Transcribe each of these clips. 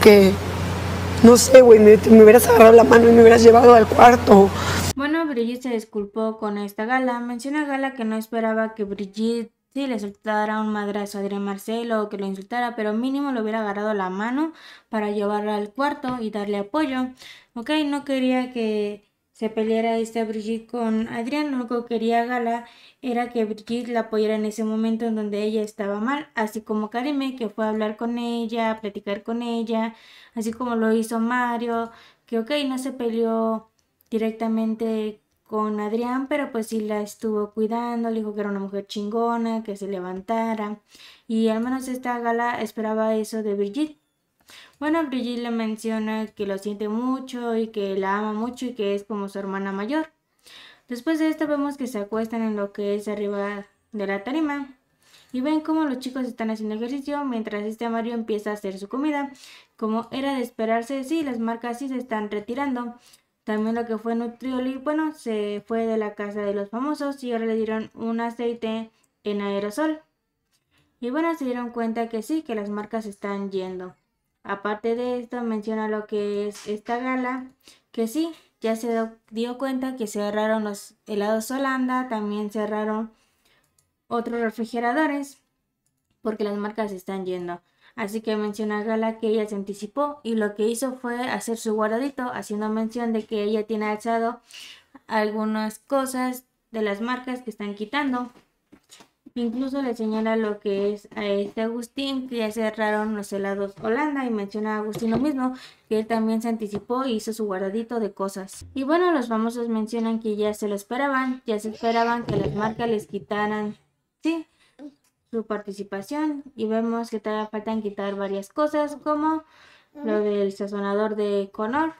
Que no sé, güey, me, hubieras agarrado la mano y me hubieras llevado al cuarto. Bueno, Brigitte se disculpó con esta gala. Menciona a Gala que no esperaba que Brigitte le soltara un madrazo a Adrián Marcelo o que lo insultara, pero mínimo le hubiera agarrado la mano para llevarla al cuarto y darle apoyo. Ok, no quería que se peleara esta Brigitte con Adrián. Lo que quería Gala era que Brigitte la apoyara en ese momento en donde ella estaba mal, así como Karime, que fue a hablar con ella, a platicar con ella, así como lo hizo Mario, que ok, no se peleó directamente con Adrián, pero pues sí la estuvo cuidando, le dijo que era una mujer chingona, que se levantara, y al menos esta Gala esperaba eso de Brigitte. Bueno, Brigitte le menciona que lo siente mucho y que la ama mucho y que es como su hermana mayor. Después de esto vemos que se acuestan en lo que es arriba de la tarima y ven como los chicos están haciendo ejercicio mientras este Mario empieza a hacer su comida. Como era de esperarse, sí, las marcas sí se están retirando. También lo que fue Nutrioli, bueno, se fue de la casa de los famosos y ahora le dieron un aceite en aerosol. Y bueno, se dieron cuenta que sí, que las marcas están yendo. Aparte de esto, menciona lo que es esta gala, que sí, ya se dio cuenta que cerraron los helados Holanda, también cerraron otros refrigeradores, porque las marcas están yendo. Así que menciona Gala que ella se anticipó y lo que hizo fue hacer su guardadito, haciendo mención de que ella tiene alzado algunas cosas de las marcas que están quitando. Incluso le señala lo que es a este Agustín, que ya cerraron los helados Holanda y menciona a Agustín lo mismo, que él también se anticipó y hizo su guardadito de cosas. Y bueno, los famosos mencionan que ya se lo esperaban, ya se esperaban que las marcas les quitaran, sí, su participación y vemos que todavía faltan quitar varias cosas como lo del sazonador de Conor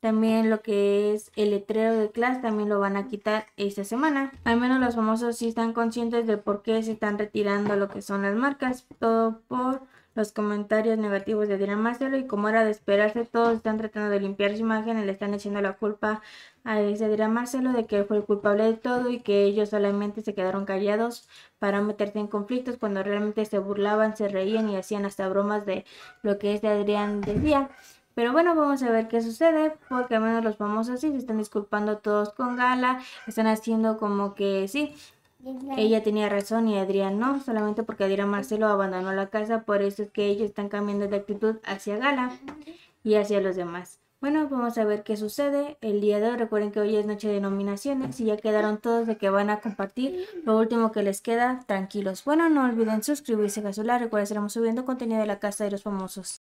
también lo que es el letrero de clase también lo van a quitar esta semana. Al menos los famosos sí están conscientes de por qué se están retirando lo que son las marcas. Todo por los comentarios negativos de Adrián Marcelo y como era de esperarse, todos están tratando de limpiar su imagen le están echando la culpa a ese Adrián Marcelo de que fue el culpable de todo y que ellos solamente se quedaron callados para meterse en conflictos cuando realmente se burlaban, se reían y hacían hasta bromas de lo que es de Adrián decía. Pero bueno, vamos a ver qué sucede, porque al menos los famosos sí se están disculpando todos con Gala, están haciendo como que sí, ella tenía razón y Adrián no, solamente porque Adrián Marcelo abandonó la casa, por eso es que ellos están cambiando de actitud hacia Gala y hacia los demás. Bueno, vamos a ver qué sucede el día de hoy. Recuerden que hoy es noche de nominaciones y ya quedaron todos de que van a compartir lo último que les queda tranquilos. Bueno, no olviden suscribirse a lado. recuerden estaremos subiendo contenido de la Casa de los Famosos.